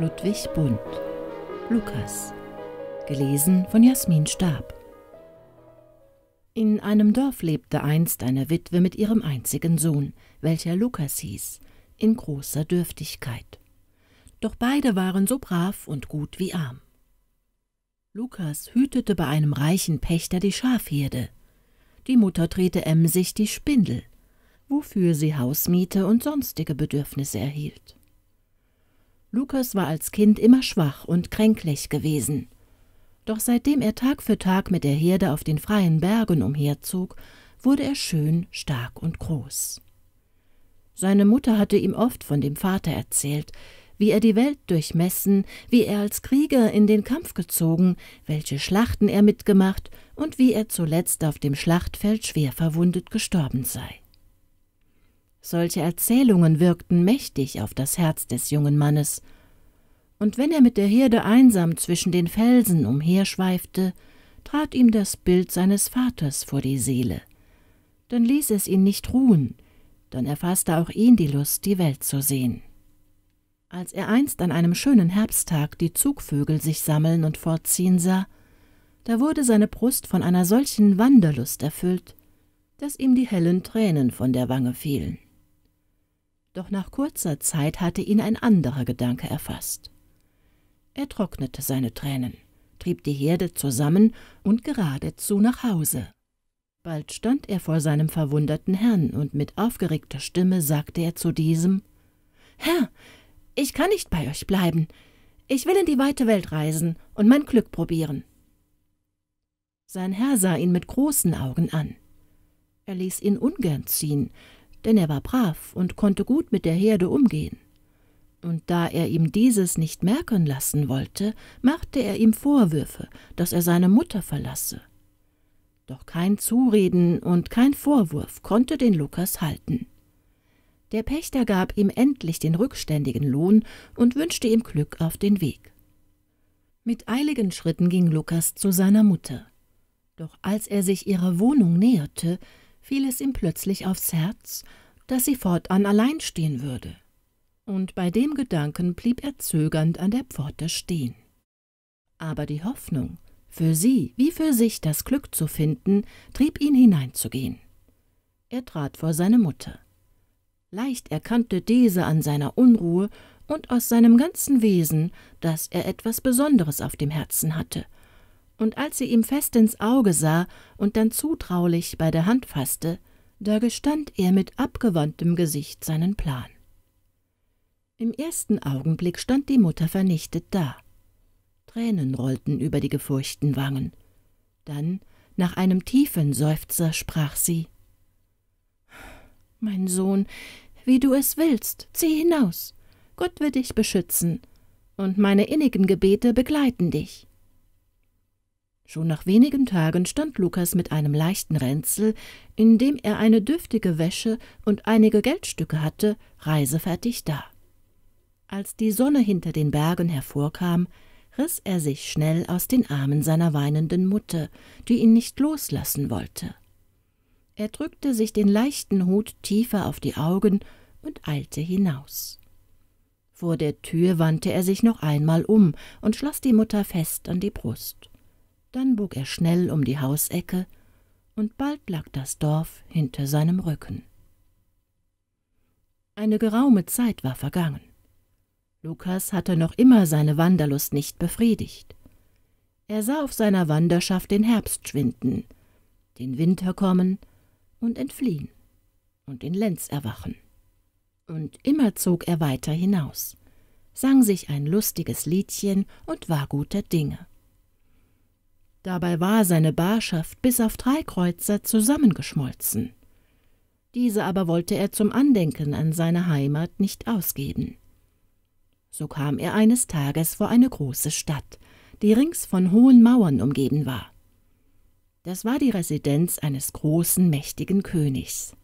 Ludwig Bund. Lukas. Gelesen von Jasmin Stab. In einem Dorf lebte einst eine Witwe mit ihrem einzigen Sohn, welcher Lukas hieß, in großer Dürftigkeit. Doch beide waren so brav und gut wie arm. Lukas hütete bei einem reichen Pächter die Schafherde. Die Mutter drehte emsig die Spindel, wofür sie Hausmiete und sonstige Bedürfnisse erhielt. Lukas war als Kind immer schwach und kränklich gewesen. Doch seitdem er Tag für Tag mit der Herde auf den freien Bergen umherzog, wurde er schön, stark und groß. Seine Mutter hatte ihm oft von dem Vater erzählt, wie er die Welt durchmessen, wie er als Krieger in den Kampf gezogen, welche Schlachten er mitgemacht und wie er zuletzt auf dem Schlachtfeld schwer verwundet gestorben sei. Solche Erzählungen wirkten mächtig auf das Herz des jungen Mannes, und wenn er mit der Herde einsam zwischen den Felsen umherschweifte, trat ihm das Bild seines Vaters vor die Seele. Dann ließ es ihn nicht ruhen, dann erfasste auch ihn die Lust, die Welt zu sehen. Als er einst an einem schönen Herbsttag die Zugvögel sich sammeln und fortziehen sah, da wurde seine Brust von einer solchen Wanderlust erfüllt, dass ihm die hellen Tränen von der Wange fielen. Doch nach kurzer Zeit hatte ihn ein anderer Gedanke erfasst. Er trocknete seine Tränen, trieb die Herde zusammen und geradezu nach Hause. Bald stand er vor seinem verwunderten Herrn, und mit aufgeregter Stimme sagte er zu diesem Herr, ich kann nicht bei euch bleiben. Ich will in die weite Welt reisen und mein Glück probieren. Sein Herr sah ihn mit großen Augen an. Er ließ ihn ungern ziehen, denn er war brav und konnte gut mit der Herde umgehen. Und da er ihm dieses nicht merken lassen wollte, machte er ihm Vorwürfe, dass er seine Mutter verlasse. Doch kein Zureden und kein Vorwurf konnte den Lukas halten. Der Pächter gab ihm endlich den rückständigen Lohn und wünschte ihm Glück auf den Weg. Mit eiligen Schritten ging Lukas zu seiner Mutter. Doch als er sich ihrer Wohnung näherte, fiel es ihm plötzlich aufs Herz, dass sie fortan allein stehen würde, und bei dem Gedanken blieb er zögernd an der Pforte stehen. Aber die Hoffnung, für sie wie für sich das Glück zu finden, trieb ihn hineinzugehen. Er trat vor seine Mutter. Leicht erkannte diese an seiner Unruhe und aus seinem ganzen Wesen, dass er etwas Besonderes auf dem Herzen hatte – und als sie ihm fest ins Auge sah und dann zutraulich bei der Hand faßte, da gestand er mit abgewandtem Gesicht seinen Plan. Im ersten Augenblick stand die Mutter vernichtet da. Tränen rollten über die gefurchten Wangen. Dann, nach einem tiefen Seufzer, sprach sie Mein Sohn, wie du es willst, zieh hinaus. Gott wird dich beschützen, und meine innigen Gebete begleiten dich. Schon nach wenigen Tagen stand Lukas mit einem leichten Ränzel, in dem er eine dürftige Wäsche und einige Geldstücke hatte, reisefertig da. Als die Sonne hinter den Bergen hervorkam, riss er sich schnell aus den Armen seiner weinenden Mutter, die ihn nicht loslassen wollte. Er drückte sich den leichten Hut tiefer auf die Augen und eilte hinaus. Vor der Tür wandte er sich noch einmal um und schloss die Mutter fest an die Brust. Dann bog er schnell um die Hausecke, und bald lag das Dorf hinter seinem Rücken. Eine geraume Zeit war vergangen. Lukas hatte noch immer seine Wanderlust nicht befriedigt. Er sah auf seiner Wanderschaft den Herbst schwinden, den Winter kommen und entfliehen und in Lenz erwachen. Und immer zog er weiter hinaus, sang sich ein lustiges Liedchen und war guter Dinge. Dabei war seine Barschaft bis auf drei Kreuzer zusammengeschmolzen. Diese aber wollte er zum Andenken an seine Heimat nicht ausgeben. So kam er eines Tages vor eine große Stadt, die rings von hohen Mauern umgeben war. Das war die Residenz eines großen, mächtigen Königs.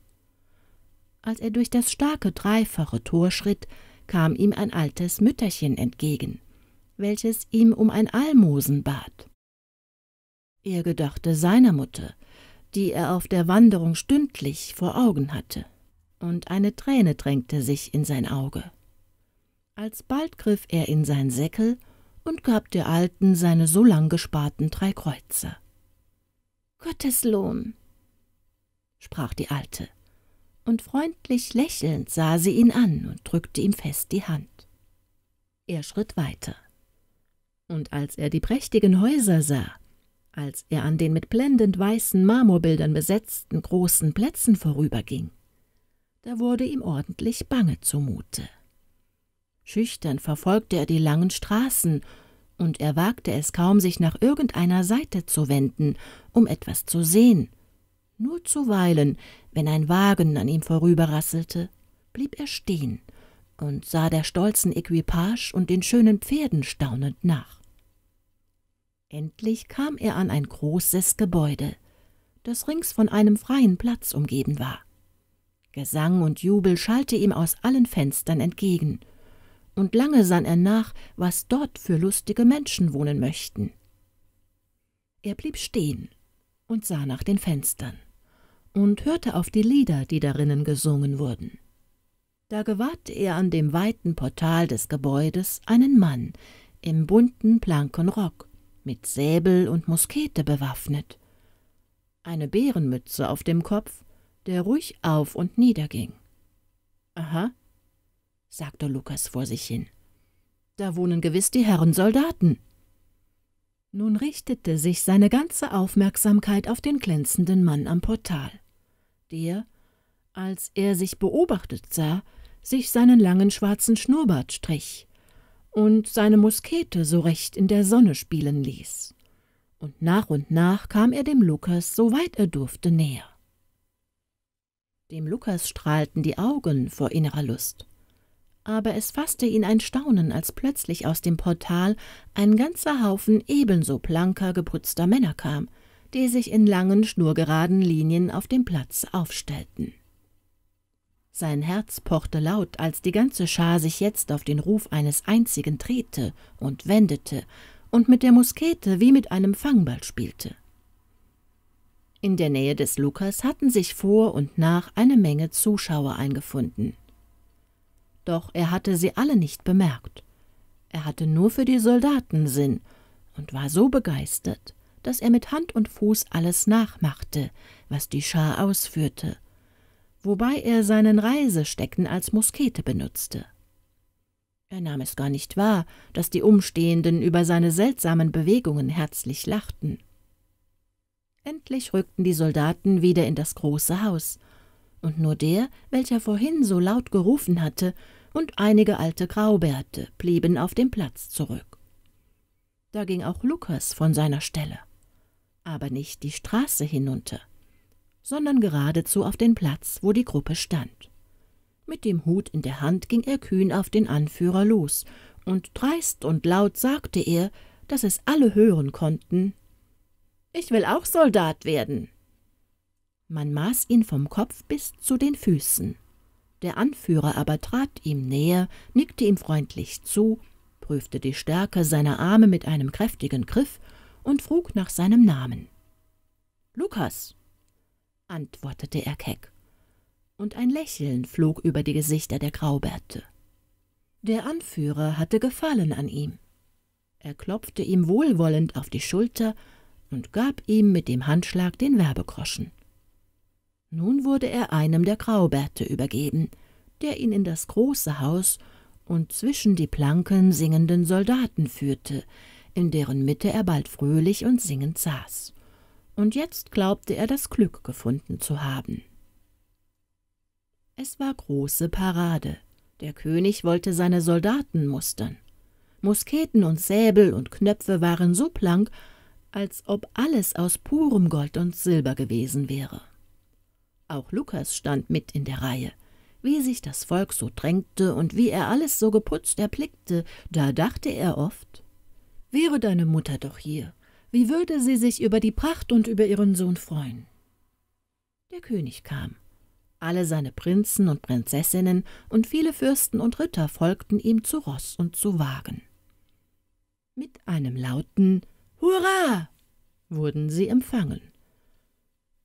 Als er durch das starke dreifache Tor schritt, kam ihm ein altes Mütterchen entgegen, welches ihm um ein Almosen bat. Er gedachte seiner Mutter, die er auf der Wanderung stündlich vor Augen hatte, und eine Träne drängte sich in sein Auge. Alsbald griff er in sein Säckel und gab der Alten seine so lang gesparten drei Kreuzer. Gottes Lohn, sprach die Alte, und freundlich lächelnd sah sie ihn an und drückte ihm fest die Hand. Er schritt weiter. Und als er die prächtigen Häuser sah, als er an den mit blendend weißen Marmorbildern besetzten großen Plätzen vorüberging. Da wurde ihm ordentlich bange zumute. Schüchtern verfolgte er die langen Straßen, und er wagte es kaum, sich nach irgendeiner Seite zu wenden, um etwas zu sehen. Nur zuweilen, wenn ein Wagen an ihm vorüberrasselte, blieb er stehen und sah der stolzen Equipage und den schönen Pferden staunend nach. Endlich kam er an ein großes Gebäude, das rings von einem freien Platz umgeben war. Gesang und Jubel schallte ihm aus allen Fenstern entgegen, und lange sann er nach, was dort für lustige Menschen wohnen möchten. Er blieb stehen und sah nach den Fenstern und hörte auf die Lieder, die darinnen gesungen wurden. Da gewahrte er an dem weiten Portal des Gebäudes einen Mann im bunten Plankenrock mit Säbel und Muskete bewaffnet, eine Bärenmütze auf dem Kopf, der ruhig auf und niederging. Aha, sagte Lukas vor sich hin. Da wohnen gewiss die Herren Soldaten. Nun richtete sich seine ganze Aufmerksamkeit auf den glänzenden Mann am Portal, der, als er sich beobachtet sah, sich seinen langen schwarzen Schnurrbart strich und seine Muskete so recht in der Sonne spielen ließ. Und nach und nach kam er dem Lukas, soweit er durfte, näher. Dem Lukas strahlten die Augen vor innerer Lust. Aber es fasste ihn ein Staunen, als plötzlich aus dem Portal ein ganzer Haufen ebenso blanker, geputzter Männer kam, die sich in langen, schnurgeraden Linien auf dem Platz aufstellten. Sein Herz pochte laut, als die ganze Schar sich jetzt auf den Ruf eines einzigen drehte und wendete und mit der Muskete wie mit einem Fangball spielte. In der Nähe des Lukas hatten sich vor und nach eine Menge Zuschauer eingefunden. Doch er hatte sie alle nicht bemerkt. Er hatte nur für die Soldaten Sinn und war so begeistert, dass er mit Hand und Fuß alles nachmachte, was die Schar ausführte, wobei er seinen Reisestecken als Muskete benutzte. Er nahm es gar nicht wahr, dass die Umstehenden über seine seltsamen Bewegungen herzlich lachten. Endlich rückten die Soldaten wieder in das große Haus, und nur der, welcher vorhin so laut gerufen hatte, und einige alte Graubärte blieben auf dem Platz zurück. Da ging auch Lukas von seiner Stelle, aber nicht die Straße hinunter sondern geradezu auf den Platz, wo die Gruppe stand. Mit dem Hut in der Hand ging er kühn auf den Anführer los, und dreist und laut sagte er, dass es alle hören konnten Ich will auch Soldat werden. Man maß ihn vom Kopf bis zu den Füßen. Der Anführer aber trat ihm näher, nickte ihm freundlich zu, prüfte die Stärke seiner Arme mit einem kräftigen Griff und frug nach seinem Namen. Lukas, antwortete er keck. Und ein Lächeln flog über die Gesichter der Graubärte. Der Anführer hatte Gefallen an ihm. Er klopfte ihm wohlwollend auf die Schulter und gab ihm mit dem Handschlag den Werbegroschen. Nun wurde er einem der Graubärte übergeben, der ihn in das große Haus und zwischen die Planken singenden Soldaten führte, in deren Mitte er bald fröhlich und singend saß und jetzt glaubte er das Glück gefunden zu haben. Es war große Parade. Der König wollte seine Soldaten mustern. Musketen und Säbel und Knöpfe waren so blank, als ob alles aus purem Gold und Silber gewesen wäre. Auch Lukas stand mit in der Reihe. Wie sich das Volk so drängte und wie er alles so geputzt erblickte, da dachte er oft, wäre deine Mutter doch hier, wie würde sie sich über die Pracht und über ihren Sohn freuen? Der König kam. Alle seine Prinzen und Prinzessinnen und viele Fürsten und Ritter folgten ihm zu Ross und zu Wagen. Mit einem lauten Hurra wurden sie empfangen.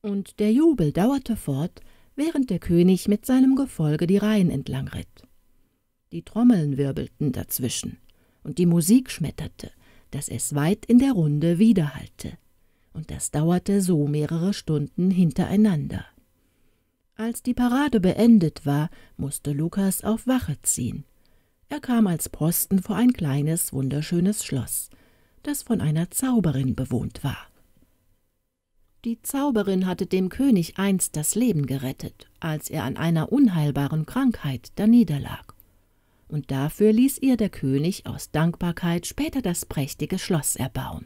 Und der Jubel dauerte fort, während der König mit seinem Gefolge die Reihen entlang ritt. Die Trommeln wirbelten dazwischen, und die Musik schmetterte, dass es weit in der Runde widerhallte, und das dauerte so mehrere Stunden hintereinander. Als die Parade beendet war, musste Lukas auf Wache ziehen. Er kam als Posten vor ein kleines, wunderschönes Schloss, das von einer Zauberin bewohnt war. Die Zauberin hatte dem König einst das Leben gerettet, als er an einer unheilbaren Krankheit daniederlag und dafür ließ ihr der König aus Dankbarkeit später das prächtige Schloss erbauen.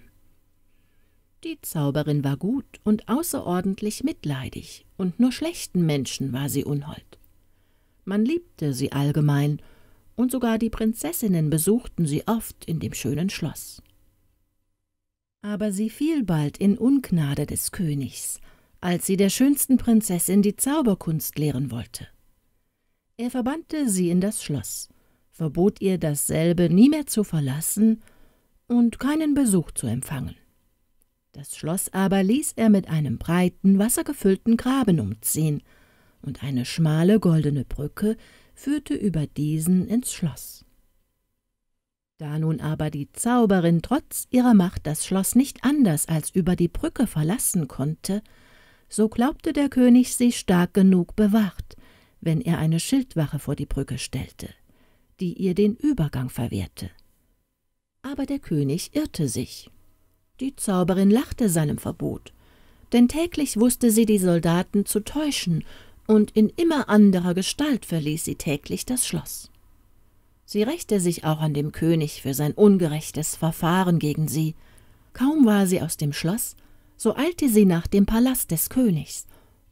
Die Zauberin war gut und außerordentlich mitleidig, und nur schlechten Menschen war sie unhold. Man liebte sie allgemein, und sogar die Prinzessinnen besuchten sie oft in dem schönen Schloss. Aber sie fiel bald in Ungnade des Königs, als sie der schönsten Prinzessin die Zauberkunst lehren wollte. Er verbannte sie in das Schloss, verbot ihr dasselbe, nie mehr zu verlassen und keinen Besuch zu empfangen. Das Schloss aber ließ er mit einem breiten, wassergefüllten Graben umziehen, und eine schmale goldene Brücke führte über diesen ins Schloss. Da nun aber die Zauberin trotz ihrer Macht das Schloss nicht anders als über die Brücke verlassen konnte, so glaubte der König sie stark genug bewacht, wenn er eine Schildwache vor die Brücke stellte die ihr den Übergang verwehrte. Aber der König irrte sich. Die Zauberin lachte seinem Verbot, denn täglich wusste sie die Soldaten zu täuschen, und in immer anderer Gestalt verließ sie täglich das Schloss. Sie rächte sich auch an dem König für sein ungerechtes Verfahren gegen sie. Kaum war sie aus dem Schloss, so eilte sie nach dem Palast des Königs,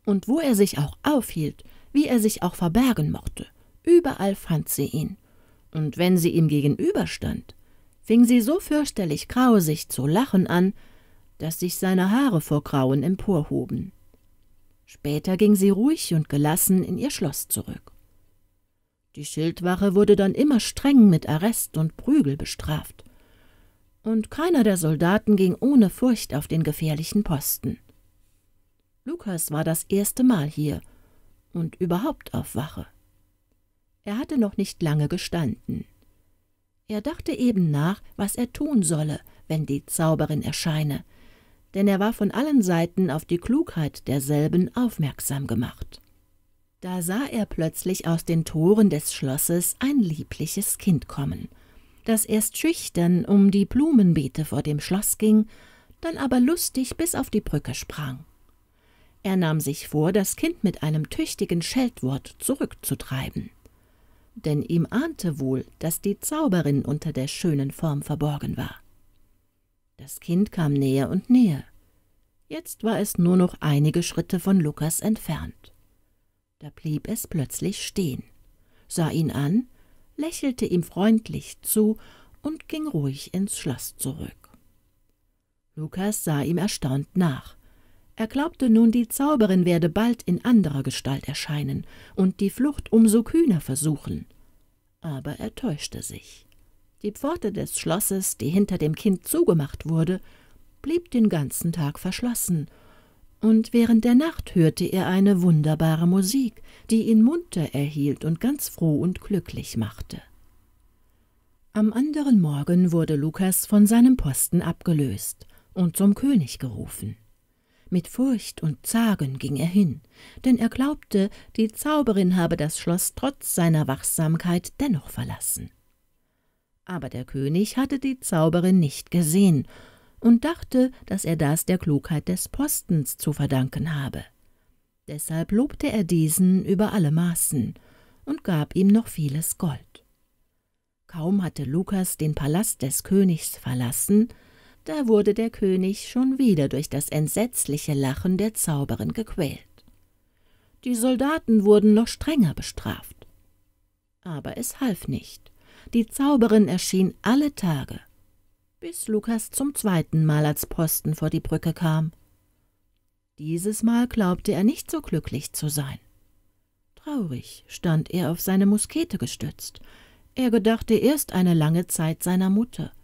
und wo er sich auch aufhielt, wie er sich auch verbergen mochte, überall fand sie ihn und wenn sie ihm gegenüberstand, fing sie so fürchterlich grausig zu lachen an, dass sich seine Haare vor Grauen emporhoben. Später ging sie ruhig und gelassen in ihr Schloss zurück. Die Schildwache wurde dann immer streng mit Arrest und Prügel bestraft, und keiner der Soldaten ging ohne Furcht auf den gefährlichen Posten. Lukas war das erste Mal hier und überhaupt auf Wache. Er hatte noch nicht lange gestanden. Er dachte eben nach, was er tun solle, wenn die Zauberin erscheine, denn er war von allen Seiten auf die Klugheit derselben aufmerksam gemacht. Da sah er plötzlich aus den Toren des Schlosses ein liebliches Kind kommen, das erst schüchtern um die Blumenbeete vor dem Schloss ging, dann aber lustig bis auf die Brücke sprang. Er nahm sich vor, das Kind mit einem tüchtigen Scheltwort zurückzutreiben denn ihm ahnte wohl, dass die Zauberin unter der schönen Form verborgen war. Das Kind kam näher und näher. Jetzt war es nur noch einige Schritte von Lukas entfernt. Da blieb es plötzlich stehen, sah ihn an, lächelte ihm freundlich zu und ging ruhig ins Schloss zurück. Lukas sah ihm erstaunt nach, er glaubte nun, die Zauberin werde bald in anderer Gestalt erscheinen und die Flucht umso kühner versuchen. Aber er täuschte sich. Die Pforte des Schlosses, die hinter dem Kind zugemacht wurde, blieb den ganzen Tag verschlossen, und während der Nacht hörte er eine wunderbare Musik, die ihn munter erhielt und ganz froh und glücklich machte. Am anderen Morgen wurde Lukas von seinem Posten abgelöst und zum König gerufen. Mit Furcht und Zagen ging er hin, denn er glaubte, die Zauberin habe das Schloss trotz seiner Wachsamkeit dennoch verlassen. Aber der König hatte die Zauberin nicht gesehen und dachte, dass er das der Klugheit des Postens zu verdanken habe. Deshalb lobte er diesen über alle Maßen und gab ihm noch vieles Gold. Kaum hatte Lukas den Palast des Königs verlassen, da wurde der König schon wieder durch das entsetzliche Lachen der Zauberin gequält. Die Soldaten wurden noch strenger bestraft. Aber es half nicht. Die Zauberin erschien alle Tage, bis Lukas zum zweiten Mal als Posten vor die Brücke kam. Dieses Mal glaubte er nicht so glücklich zu sein. Traurig stand er auf seine Muskete gestützt. Er gedachte erst eine lange Zeit seiner Mutter –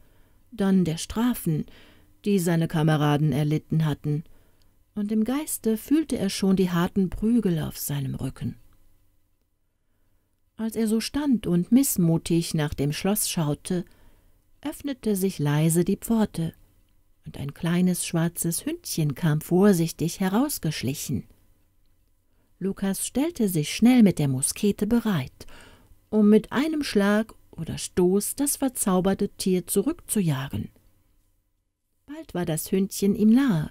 dann der Strafen, die seine Kameraden erlitten hatten, und im Geiste fühlte er schon die harten Prügel auf seinem Rücken. Als er so stand und mißmutig nach dem Schloss schaute, öffnete sich leise die Pforte, und ein kleines schwarzes Hündchen kam vorsichtig herausgeschlichen. Lukas stellte sich schnell mit der Muskete bereit, um mit einem Schlag oder Stoß das verzauberte Tier zurückzujagen. Bald war das Hündchen ihm nahe.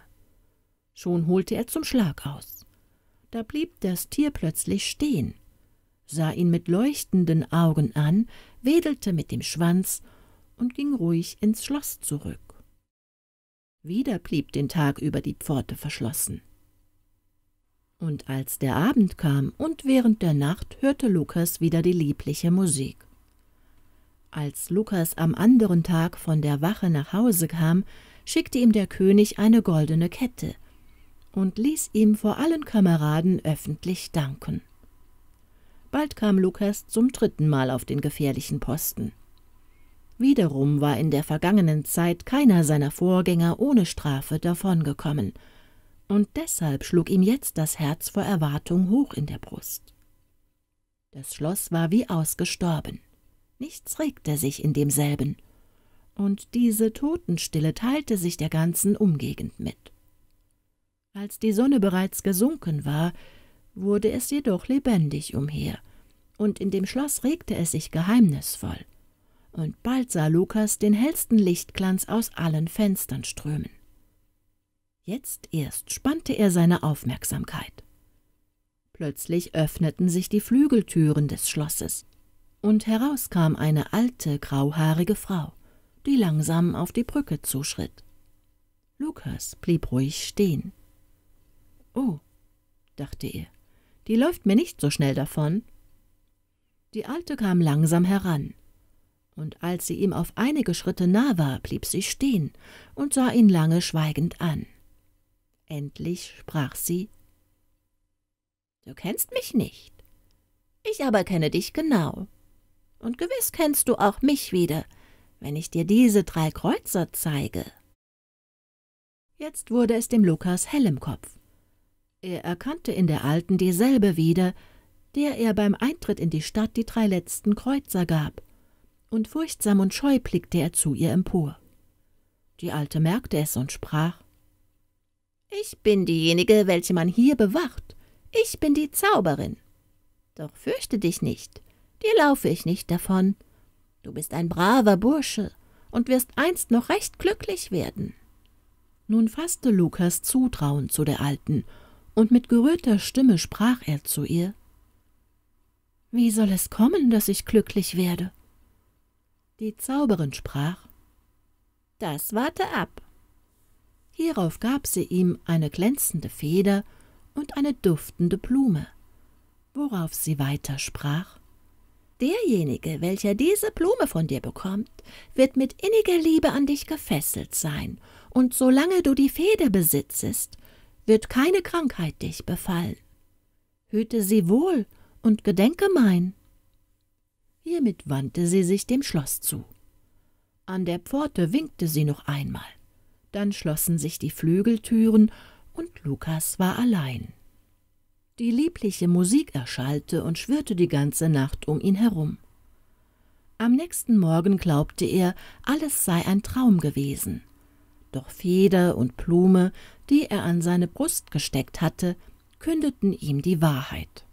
Schon holte er zum Schlag aus. Da blieb das Tier plötzlich stehen, sah ihn mit leuchtenden Augen an, wedelte mit dem Schwanz und ging ruhig ins Schloss zurück. Wieder blieb den Tag über die Pforte verschlossen. Und als der Abend kam und während der Nacht hörte Lukas wieder die liebliche Musik. Als Lukas am anderen Tag von der Wache nach Hause kam, schickte ihm der König eine goldene Kette und ließ ihm vor allen Kameraden öffentlich danken. Bald kam Lukas zum dritten Mal auf den gefährlichen Posten. Wiederum war in der vergangenen Zeit keiner seiner Vorgänger ohne Strafe davongekommen, und deshalb schlug ihm jetzt das Herz vor Erwartung hoch in der Brust. Das Schloss war wie ausgestorben nichts regte sich in demselben, und diese Totenstille teilte sich der ganzen Umgegend mit. Als die Sonne bereits gesunken war, wurde es jedoch lebendig umher, und in dem Schloss regte es sich geheimnisvoll, und bald sah Lukas den hellsten Lichtglanz aus allen Fenstern strömen. Jetzt erst spannte er seine Aufmerksamkeit. Plötzlich öffneten sich die Flügeltüren des Schlosses, und heraus kam eine alte, grauhaarige Frau, die langsam auf die Brücke zuschritt. Lukas blieb ruhig stehen. Oh, dachte er, die läuft mir nicht so schnell davon. Die Alte kam langsam heran, und als sie ihm auf einige Schritte nah war, blieb sie stehen und sah ihn lange schweigend an. Endlich sprach sie Du kennst mich nicht. Ich aber kenne dich genau. Und gewiss kennst du auch mich wieder, wenn ich dir diese drei Kreuzer zeige. Jetzt wurde es dem Lukas hell im Kopf. Er erkannte in der Alten dieselbe wieder, der er beim Eintritt in die Stadt die drei letzten Kreuzer gab, und furchtsam und scheu blickte er zu ihr empor. Die Alte merkte es und sprach Ich bin diejenige, welche man hier bewacht, ich bin die Zauberin. Doch fürchte dich nicht, dir laufe ich nicht davon. Du bist ein braver Bursche und wirst einst noch recht glücklich werden. Nun fasste Lukas Zutrauen zu der Alten, und mit gerührter Stimme sprach er zu ihr. Wie soll es kommen, dass ich glücklich werde? Die Zauberin sprach. Das warte ab. Hierauf gab sie ihm eine glänzende Feder und eine duftende Blume, worauf sie weiter sprach. Derjenige, welcher diese Blume von dir bekommt, wird mit inniger Liebe an dich gefesselt sein, und solange du die Feder besitzest, wird keine Krankheit dich befallen. Hüte sie wohl und gedenke mein. Hiermit wandte sie sich dem Schloss zu. An der Pforte winkte sie noch einmal. Dann schlossen sich die Flügeltüren, und Lukas war allein. Die liebliche Musik erschallte und schwirrte die ganze Nacht um ihn herum. Am nächsten Morgen glaubte er, alles sei ein Traum gewesen. Doch Feder und Blume, die er an seine Brust gesteckt hatte, kündeten ihm die Wahrheit.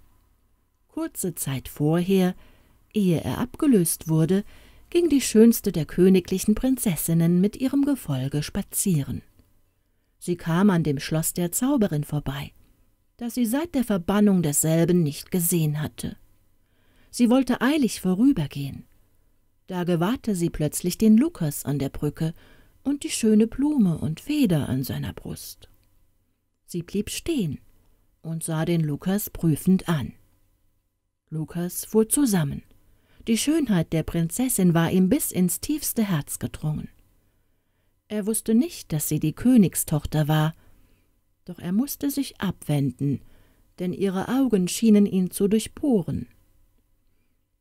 Kurze Zeit vorher, ehe er abgelöst wurde, ging die schönste der königlichen Prinzessinnen mit ihrem Gefolge spazieren. Sie kam an dem Schloss der Zauberin vorbei – das sie seit der Verbannung desselben nicht gesehen hatte. Sie wollte eilig vorübergehen. Da gewahrte sie plötzlich den Lukas an der Brücke und die schöne Blume und Feder an seiner Brust. Sie blieb stehen und sah den Lukas prüfend an. Lukas fuhr zusammen. Die Schönheit der Prinzessin war ihm bis ins tiefste Herz gedrungen. Er wusste nicht, dass sie die Königstochter war, doch er mußte sich abwenden, denn ihre Augen schienen ihn zu durchbohren.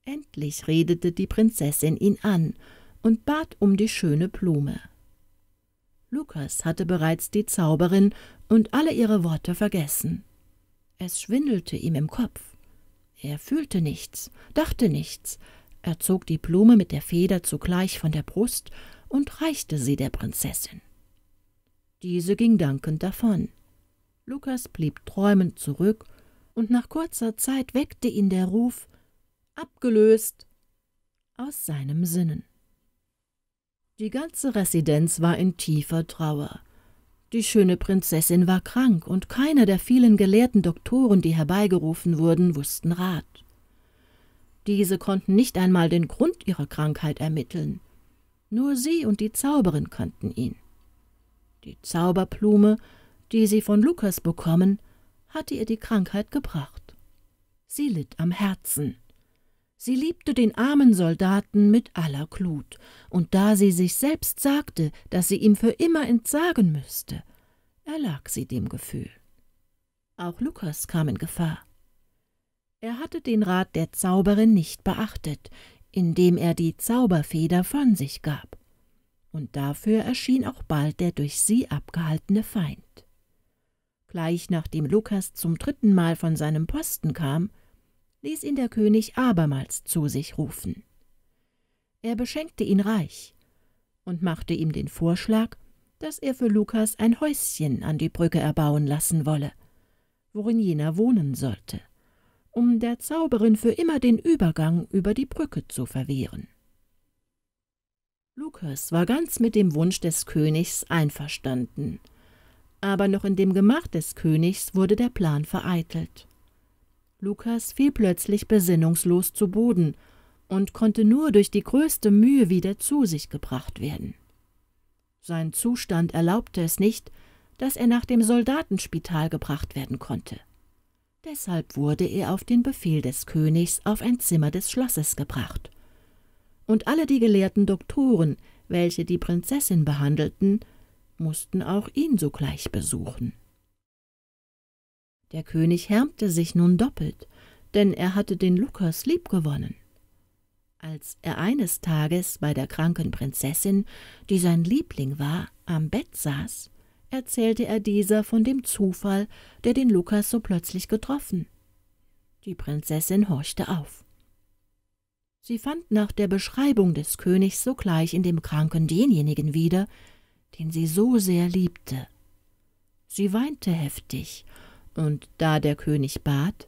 Endlich redete die Prinzessin ihn an und bat um die schöne Blume. Lukas hatte bereits die Zauberin und alle ihre Worte vergessen. Es schwindelte ihm im Kopf. Er fühlte nichts, dachte nichts. Er zog die Blume mit der Feder zugleich von der Brust und reichte sie der Prinzessin. Diese ging dankend davon. Lukas blieb träumend zurück, und nach kurzer Zeit weckte ihn der Ruf »Abgelöst« aus seinem Sinnen. Die ganze Residenz war in tiefer Trauer. Die schöne Prinzessin war krank, und keiner der vielen gelehrten Doktoren, die herbeigerufen wurden, wussten Rat. Diese konnten nicht einmal den Grund ihrer Krankheit ermitteln. Nur sie und die Zauberin kannten ihn. Die Zauberblume die sie von Lukas bekommen, hatte ihr die Krankheit gebracht. Sie litt am Herzen. Sie liebte den armen Soldaten mit aller Glut, und da sie sich selbst sagte, dass sie ihm für immer entsagen müsste, erlag sie dem Gefühl. Auch Lukas kam in Gefahr. Er hatte den Rat der Zauberin nicht beachtet, indem er die Zauberfeder von sich gab. Und dafür erschien auch bald der durch sie abgehaltene Feind. Gleich nachdem Lukas zum dritten Mal von seinem Posten kam, ließ ihn der König abermals zu sich rufen. Er beschenkte ihn reich und machte ihm den Vorschlag, dass er für Lukas ein Häuschen an die Brücke erbauen lassen wolle, worin jener wohnen sollte, um der Zauberin für immer den Übergang über die Brücke zu verwehren. Lukas war ganz mit dem Wunsch des Königs einverstanden – aber noch in dem Gemach des Königs wurde der Plan vereitelt. Lukas fiel plötzlich besinnungslos zu Boden und konnte nur durch die größte Mühe wieder zu sich gebracht werden. Sein Zustand erlaubte es nicht, dass er nach dem Soldatenspital gebracht werden konnte. Deshalb wurde er auf den Befehl des Königs auf ein Zimmer des Schlosses gebracht. Und alle die gelehrten Doktoren, welche die Prinzessin behandelten, mussten auch ihn sogleich besuchen. Der König härmte sich nun doppelt, denn er hatte den Lukas liebgewonnen. Als er eines Tages bei der kranken Prinzessin, die sein Liebling war, am Bett saß, erzählte er dieser von dem Zufall, der den Lukas so plötzlich getroffen. Die Prinzessin horchte auf. Sie fand nach der Beschreibung des Königs sogleich in dem Kranken denjenigen wieder, den sie so sehr liebte. Sie weinte heftig, und da der König bat,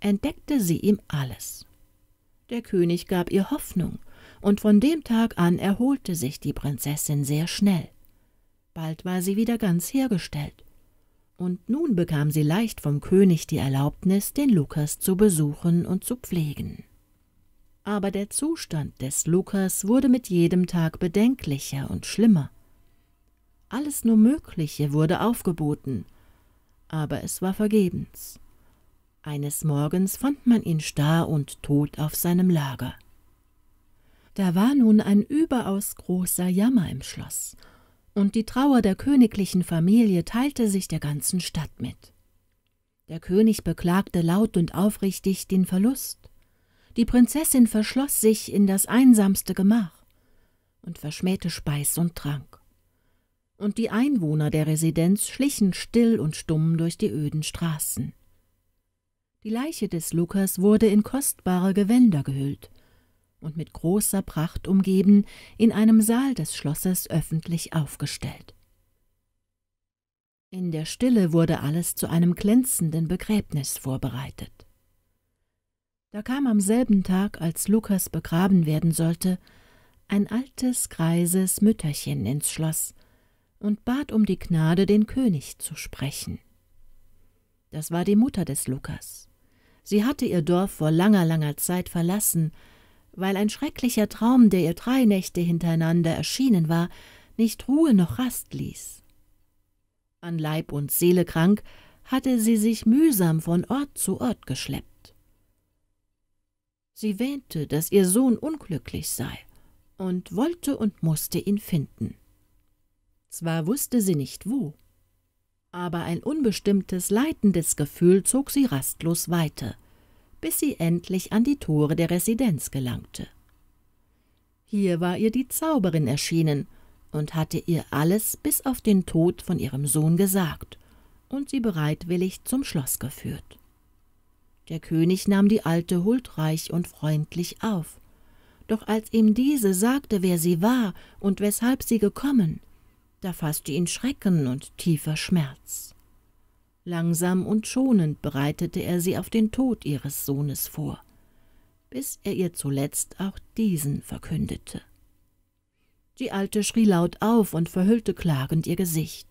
entdeckte sie ihm alles. Der König gab ihr Hoffnung, und von dem Tag an erholte sich die Prinzessin sehr schnell. Bald war sie wieder ganz hergestellt, und nun bekam sie leicht vom König die Erlaubnis, den Lukas zu besuchen und zu pflegen. Aber der Zustand des Lukas wurde mit jedem Tag bedenklicher und schlimmer. Alles nur Mögliche wurde aufgeboten, aber es war vergebens. Eines Morgens fand man ihn starr und tot auf seinem Lager. Da war nun ein überaus großer Jammer im Schloss, und die Trauer der königlichen Familie teilte sich der ganzen Stadt mit. Der König beklagte laut und aufrichtig den Verlust. Die Prinzessin verschloss sich in das einsamste Gemach und verschmähte Speis und Trank und die Einwohner der Residenz schlichen still und stumm durch die öden Straßen. Die Leiche des Lukas wurde in kostbare Gewänder gehüllt und mit großer Pracht umgeben in einem Saal des Schlosses öffentlich aufgestellt. In der Stille wurde alles zu einem glänzenden Begräbnis vorbereitet. Da kam am selben Tag, als Lukas begraben werden sollte, ein altes, greises Mütterchen ins Schloss – und bat um die Gnade, den König zu sprechen. Das war die Mutter des Lukas. Sie hatte ihr Dorf vor langer, langer Zeit verlassen, weil ein schrecklicher Traum, der ihr drei Nächte hintereinander erschienen war, nicht Ruhe noch Rast ließ. An Leib und Seele krank, hatte sie sich mühsam von Ort zu Ort geschleppt. Sie wähnte, dass ihr Sohn unglücklich sei und wollte und musste ihn finden. Zwar wusste sie nicht wo, aber ein unbestimmtes, leitendes Gefühl zog sie rastlos weiter, bis sie endlich an die Tore der Residenz gelangte. Hier war ihr die Zauberin erschienen und hatte ihr alles bis auf den Tod von ihrem Sohn gesagt und sie bereitwillig zum Schloss geführt. Der König nahm die Alte huldreich und freundlich auf, doch als ihm diese sagte, wer sie war und weshalb sie gekommen, da fasste ihn Schrecken und tiefer Schmerz. Langsam und schonend bereitete er sie auf den Tod ihres Sohnes vor, bis er ihr zuletzt auch diesen verkündete. Die Alte schrie laut auf und verhüllte klagend ihr Gesicht.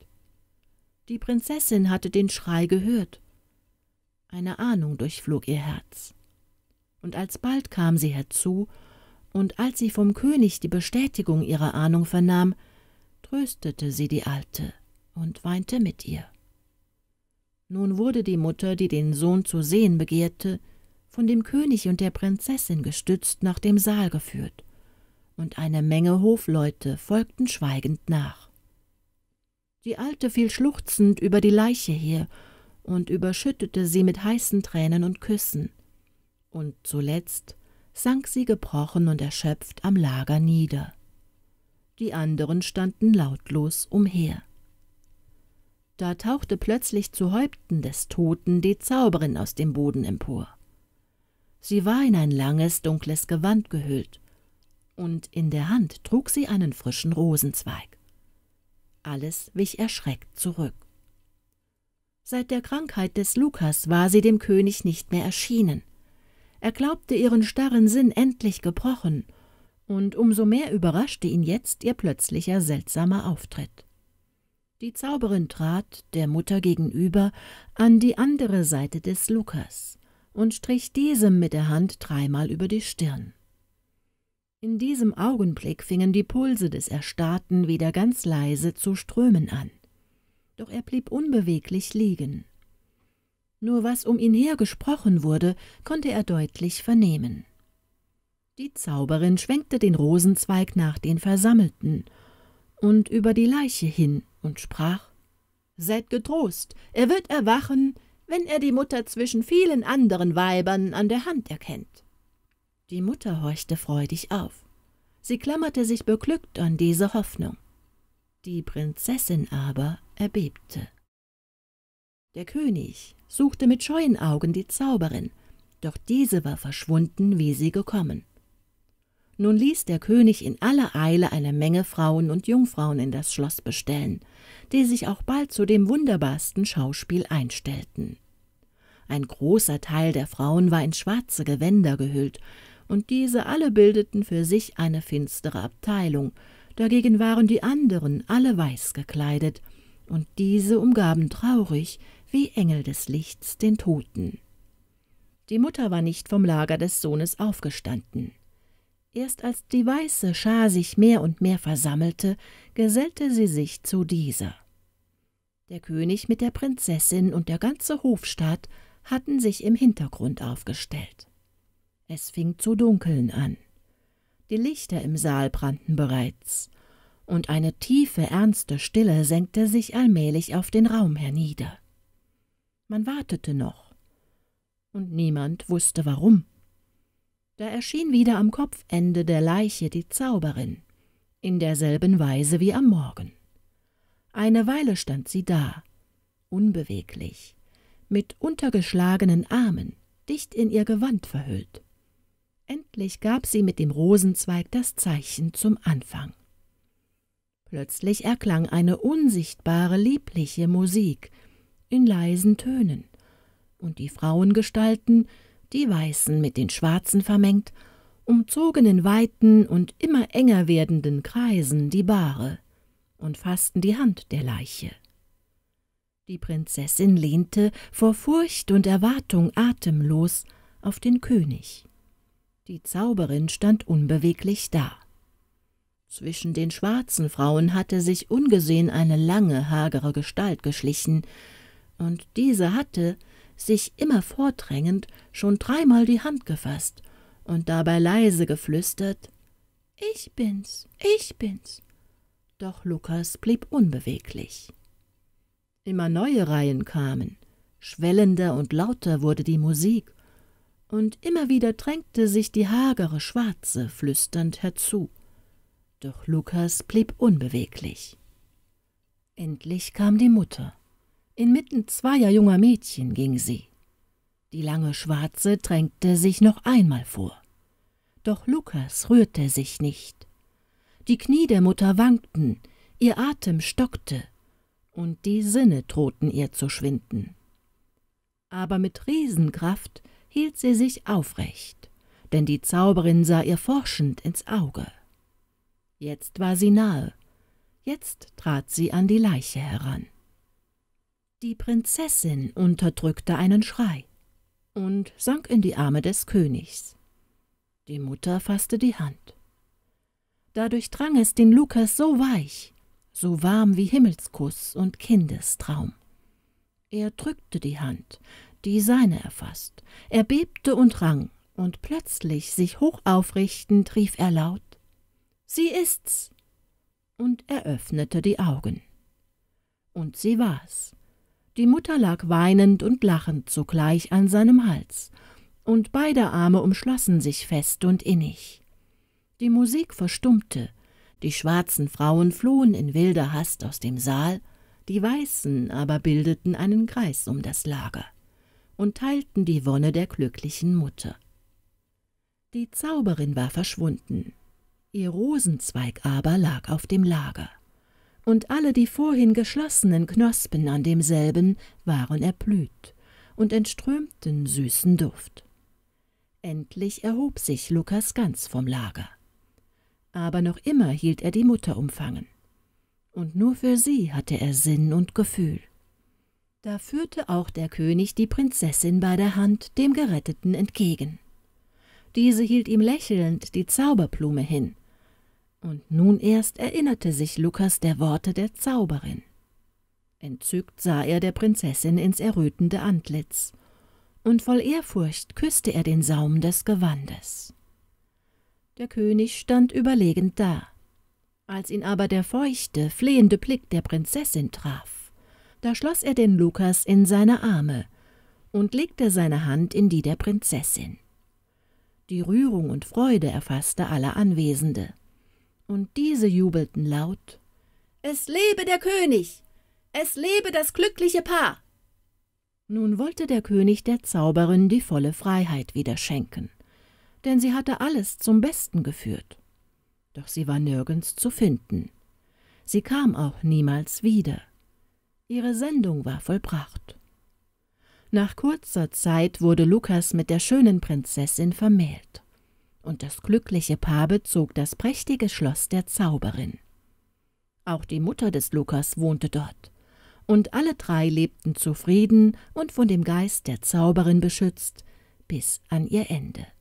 Die Prinzessin hatte den Schrei gehört. Eine Ahnung durchflog ihr Herz. Und alsbald kam sie herzu, und als sie vom König die Bestätigung ihrer Ahnung vernahm, tröstete sie die Alte und weinte mit ihr. Nun wurde die Mutter, die den Sohn zu sehen begehrte, von dem König und der Prinzessin gestützt nach dem Saal geführt, und eine Menge Hofleute folgten schweigend nach. Die Alte fiel schluchzend über die Leiche her und überschüttete sie mit heißen Tränen und Küssen, und zuletzt sank sie gebrochen und erschöpft am Lager nieder die anderen standen lautlos umher. Da tauchte plötzlich zu Häupten des Toten die Zauberin aus dem Boden empor. Sie war in ein langes, dunkles Gewand gehüllt, und in der Hand trug sie einen frischen Rosenzweig. Alles wich erschreckt zurück. Seit der Krankheit des Lukas war sie dem König nicht mehr erschienen. Er glaubte ihren starren Sinn endlich gebrochen und umso mehr überraschte ihn jetzt ihr plötzlicher seltsamer Auftritt. Die Zauberin trat, der Mutter gegenüber, an die andere Seite des Lukas und strich diesem mit der Hand dreimal über die Stirn. In diesem Augenblick fingen die Pulse des Erstarrten wieder ganz leise zu strömen an. Doch er blieb unbeweglich liegen. Nur was um ihn her gesprochen wurde, konnte er deutlich vernehmen. Die Zauberin schwenkte den Rosenzweig nach den Versammelten und über die Leiche hin und sprach Seid getrost, er wird erwachen, wenn er die Mutter zwischen vielen anderen Weibern an der Hand erkennt. Die Mutter horchte freudig auf. Sie klammerte sich beglückt an diese Hoffnung. Die Prinzessin aber erbebte. Der König suchte mit scheuen Augen die Zauberin, doch diese war verschwunden, wie sie gekommen. Nun ließ der König in aller Eile eine Menge Frauen und Jungfrauen in das Schloss bestellen, die sich auch bald zu dem wunderbarsten Schauspiel einstellten. Ein großer Teil der Frauen war in schwarze Gewänder gehüllt, und diese alle bildeten für sich eine finstere Abteilung, dagegen waren die anderen alle weiß gekleidet, und diese umgaben traurig, wie Engel des Lichts, den Toten. Die Mutter war nicht vom Lager des Sohnes aufgestanden. Erst als die weiße Schar sich mehr und mehr versammelte, gesellte sie sich zu dieser. Der König mit der Prinzessin und der ganze Hofstaat hatten sich im Hintergrund aufgestellt. Es fing zu dunkeln an. Die Lichter im Saal brannten bereits, und eine tiefe, ernste Stille senkte sich allmählich auf den Raum hernieder. Man wartete noch, und niemand wusste warum. Da erschien wieder am Kopfende der Leiche die Zauberin, in derselben Weise wie am Morgen. Eine Weile stand sie da, unbeweglich, mit untergeschlagenen Armen, dicht in ihr Gewand verhüllt. Endlich gab sie mit dem Rosenzweig das Zeichen zum Anfang. Plötzlich erklang eine unsichtbare, liebliche Musik in leisen Tönen, und die Frauengestalten, die weißen mit den schwarzen vermengt, umzogen in weiten und immer enger werdenden Kreisen die Bahre und faßten die Hand der Leiche. Die Prinzessin lehnte vor Furcht und Erwartung atemlos auf den König. Die Zauberin stand unbeweglich da. Zwischen den schwarzen Frauen hatte sich ungesehen eine lange, hagere Gestalt geschlichen, und diese hatte, sich immer vordrängend, schon dreimal die Hand gefasst und dabei leise geflüstert Ich bin's, ich bin's. Doch Lukas blieb unbeweglich. Immer neue Reihen kamen, schwellender und lauter wurde die Musik, und immer wieder drängte sich die hagere Schwarze flüsternd herzu. Doch Lukas blieb unbeweglich. Endlich kam die Mutter. Inmitten zweier junger Mädchen ging sie. Die lange Schwarze drängte sich noch einmal vor. Doch Lukas rührte sich nicht. Die Knie der Mutter wankten, ihr Atem stockte, und die Sinne drohten ihr zu schwinden. Aber mit Riesenkraft hielt sie sich aufrecht, denn die Zauberin sah ihr forschend ins Auge. Jetzt war sie nahe, jetzt trat sie an die Leiche heran. Die Prinzessin unterdrückte einen Schrei und sank in die Arme des Königs. Die Mutter fasste die Hand. Dadurch drang es den Lukas so weich, so warm wie Himmelskuss und Kindestraum. Er drückte die Hand, die seine erfasst. Er bebte und rang, und plötzlich, sich hoch aufrichtend, rief er laut: Sie ist's! Und er öffnete die Augen. Und sie war's. Die Mutter lag weinend und lachend sogleich an seinem Hals, und beide Arme umschlossen sich fest und innig. Die Musik verstummte, die schwarzen Frauen flohen in wilder Hast aus dem Saal, die Weißen aber bildeten einen Kreis um das Lager und teilten die Wonne der glücklichen Mutter. Die Zauberin war verschwunden, ihr Rosenzweig aber lag auf dem Lager und alle die vorhin geschlossenen Knospen an demselben waren erblüht und entströmten süßen Duft. Endlich erhob sich Lukas ganz vom Lager. Aber noch immer hielt er die Mutter umfangen. Und nur für sie hatte er Sinn und Gefühl. Da führte auch der König die Prinzessin bei der Hand dem Geretteten entgegen. Diese hielt ihm lächelnd die Zauberblume hin, und nun erst erinnerte sich Lukas der Worte der Zauberin. Entzückt sah er der Prinzessin ins errötende Antlitz, und voll Ehrfurcht küßte er den Saum des Gewandes. Der König stand überlegend da. Als ihn aber der feuchte, flehende Blick der Prinzessin traf, da schloss er den Lukas in seine Arme und legte seine Hand in die der Prinzessin. Die Rührung und Freude erfasste alle Anwesende und diese jubelten laut Es lebe der König, es lebe das glückliche Paar. Nun wollte der König der Zauberin die volle Freiheit wieder schenken, denn sie hatte alles zum Besten geführt. Doch sie war nirgends zu finden. Sie kam auch niemals wieder. Ihre Sendung war vollbracht. Nach kurzer Zeit wurde Lukas mit der schönen Prinzessin vermählt und das glückliche Paar bezog das prächtige Schloss der Zauberin. Auch die Mutter des Lukas wohnte dort, und alle drei lebten zufrieden und von dem Geist der Zauberin beschützt bis an ihr Ende.